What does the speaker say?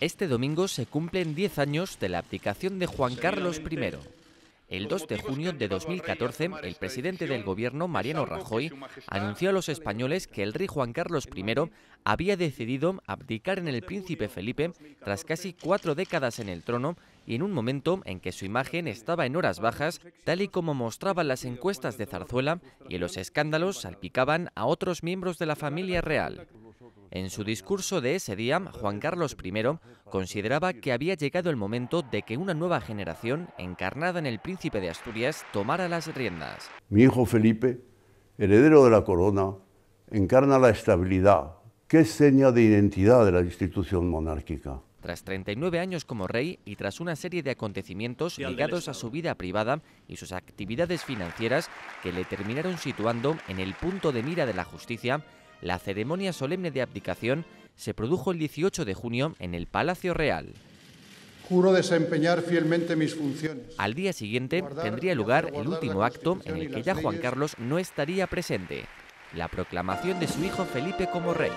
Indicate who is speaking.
Speaker 1: Este domingo se cumplen 10 años de la abdicación de Juan Carlos I. El 2 de junio de 2014, el presidente del gobierno, Mariano Rajoy, anunció a los españoles que el rey Juan Carlos I había decidido abdicar en el príncipe Felipe tras casi cuatro décadas en el trono y en un momento en que su imagen estaba en horas bajas, tal y como mostraban las encuestas de Zarzuela y los escándalos salpicaban a otros miembros de la familia real. En su discurso de ese día, Juan Carlos I consideraba que había llegado el momento de que una nueva generación, encarnada en el príncipe de Asturias, tomara las riendas.
Speaker 2: Mi hijo Felipe, heredero de la corona, encarna la estabilidad, que es seña de identidad de la institución monárquica.
Speaker 1: Tras 39 años como rey y tras una serie de acontecimientos ligados a su vida privada y sus actividades financieras que le terminaron situando en el punto de mira de la justicia, la ceremonia solemne de abdicación se produjo el 18 de junio en el Palacio Real.
Speaker 2: Juro desempeñar fielmente
Speaker 1: mis funciones. Al día siguiente tendría lugar el último acto en el que ya Juan Carlos no estaría presente, la proclamación de su hijo Felipe como rey.